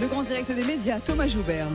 Le grand direct des médias, Thomas Joubert.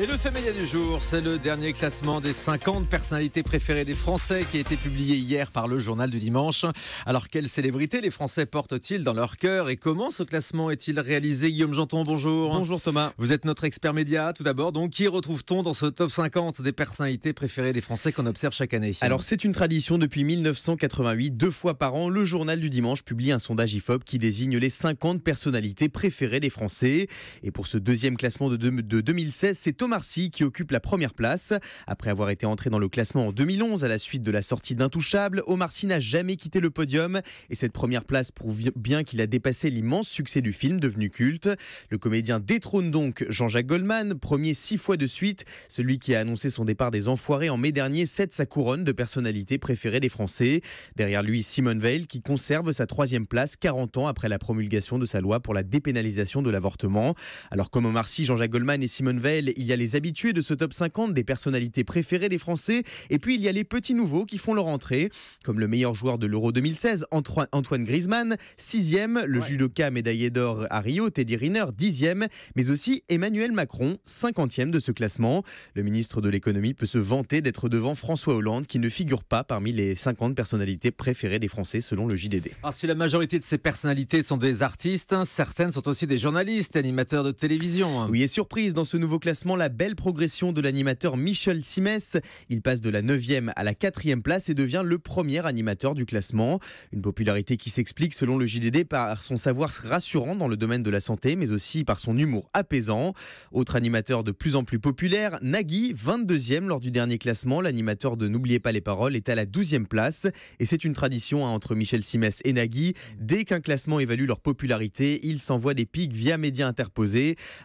Et le fait média du jour, c'est le dernier classement des 50 personnalités préférées des Français qui a été publié hier par le journal du dimanche. Alors, quelles célébrités les Français portent-ils dans leur cœur et comment ce classement est-il réalisé Guillaume Janton, bonjour. Bonjour Thomas. Vous êtes notre expert média tout d'abord. Donc, qui retrouve-t-on dans ce top 50 des personnalités préférées des Français qu'on observe chaque année Alors, c'est une tradition depuis 1988. Deux fois par an, le journal du dimanche publie un sondage IFOP qui désigne les 50 personnalités préférées des Français. Et pour ce deuxième classement de, 2016, c'est Omar Sy qui occupe la première place. Après avoir été entré dans le classement en 2011 à la suite de la sortie d'Intouchable, Omar Sy n'a jamais quitté le podium et cette première place prouve bien qu'il a dépassé l'immense succès du film devenu culte. Le comédien détrône donc Jean-Jacques Goldman, premier six fois de suite. Celui qui a annoncé son départ des Enfoirés en mai dernier cède sa couronne de personnalité préférée des Français. Derrière lui, Simone Veil qui conserve sa troisième place 40 ans après la promulgation de sa loi pour la dépénalisation de l'avortement. Alors comme Omar Sy, Jean-Jacques Goldman et Simone Veil, il y a les habitués de ce top 50 des personnalités préférées des Français et puis il y a les petits nouveaux qui font leur entrée, comme le meilleur joueur de l'Euro 2016, Antoine Griezmann, 6e, le judoka médaillé d'or à Rio, Teddy Riner, 10e, mais aussi Emmanuel Macron, 50e de ce classement. Le ministre de l'économie peut se vanter d'être devant François Hollande qui ne figure pas parmi les 50 personnalités préférées des Français selon le JDD. Ah, si la majorité de ces personnalités sont des artistes, hein, certaines sont aussi des journalistes animateur de télévision. Oui, et surprise, dans ce nouveau classement, la belle progression de l'animateur Michel Simès. Il passe de la 9e à la 4e place et devient le premier animateur du classement. Une popularité qui s'explique, selon le JDD, par son savoir rassurant dans le domaine de la santé, mais aussi par son humour apaisant. Autre animateur de plus en plus populaire, Nagui, 22e lors du dernier classement. L'animateur de N'oubliez pas les paroles est à la 12e place. Et c'est une tradition hein, entre Michel Simès et Nagui. Dès qu'un classement évalue leur popularité, ils s'envoient des pics via médias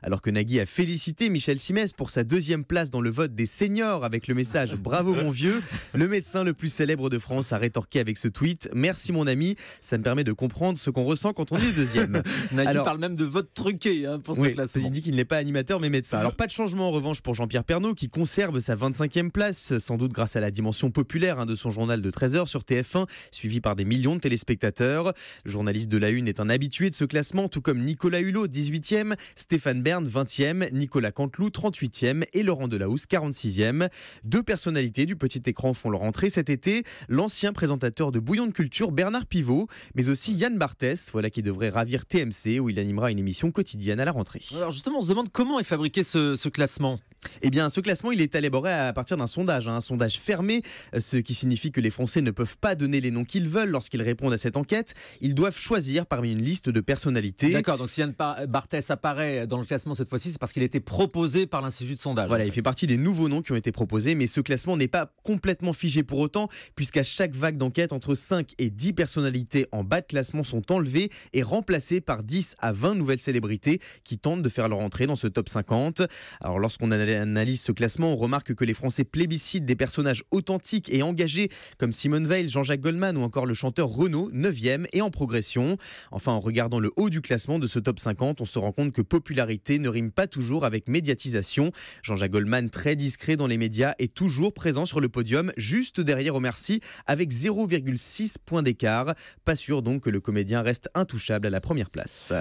alors que Nagui a félicité Michel Simès pour sa deuxième place dans le vote des seniors avec le message Bravo mon vieux, le médecin le plus célèbre de France a rétorqué avec ce tweet Merci mon ami, ça me permet de comprendre ce qu'on ressent quand on est deuxième. Nagui parle même de vote truqué hein, pour ce classement. Il dit qu'il n'est pas animateur mais médecin. Alors pas de changement en revanche pour Jean-Pierre Pernaud qui conserve sa 25e place, sans doute grâce à la dimension populaire hein, de son journal de 13h sur TF1, suivi par des millions de téléspectateurs. Le journaliste de la Une est un habitué de ce classement, tout comme Nicolas Hulot, 18e Stéphane Bern 20e, Nicolas Canteloup 38e et Laurent Delahousse 46e. Deux personnalités du petit écran font leur entrée cet été, l'ancien présentateur de Bouillon de Culture Bernard Pivot, mais aussi Yann Barthès, voilà qui devrait ravir TMC où il animera une émission quotidienne à la rentrée. Alors justement, on se demande comment est fabriqué ce classement eh bien, ce classement, il est élaboré à partir d'un sondage, hein, un sondage fermé, euh, ce qui signifie que les Français ne peuvent pas donner les noms qu'ils veulent lorsqu'ils répondent à cette enquête. Ils doivent choisir parmi une liste de personnalités. D'accord, donc si Yann euh, Barthès apparaît dans le classement cette fois-ci, c'est parce qu'il était proposé par l'Institut de sondage. Voilà, il fait partie des nouveaux noms qui ont été proposés, mais ce classement n'est pas complètement figé pour autant, puisqu'à chaque vague d'enquête, entre 5 et 10 personnalités en bas de classement sont enlevées et remplacées par 10 à 20 nouvelles célébrités qui tentent de faire leur entrée dans ce top 50. Alors, lorsqu'on analyse analyse ce classement, on remarque que les Français plébiscitent des personnages authentiques et engagés comme Simone Veil, Jean-Jacques Goldman ou encore le chanteur Renaud, 9e et en progression. Enfin, en regardant le haut du classement de ce top 50, on se rend compte que popularité ne rime pas toujours avec médiatisation. Jean-Jacques Goldman, très discret dans les médias, est toujours présent sur le podium, juste derrière Omar Sy, avec 0,6 points d'écart. Pas sûr donc que le comédien reste intouchable à la première place.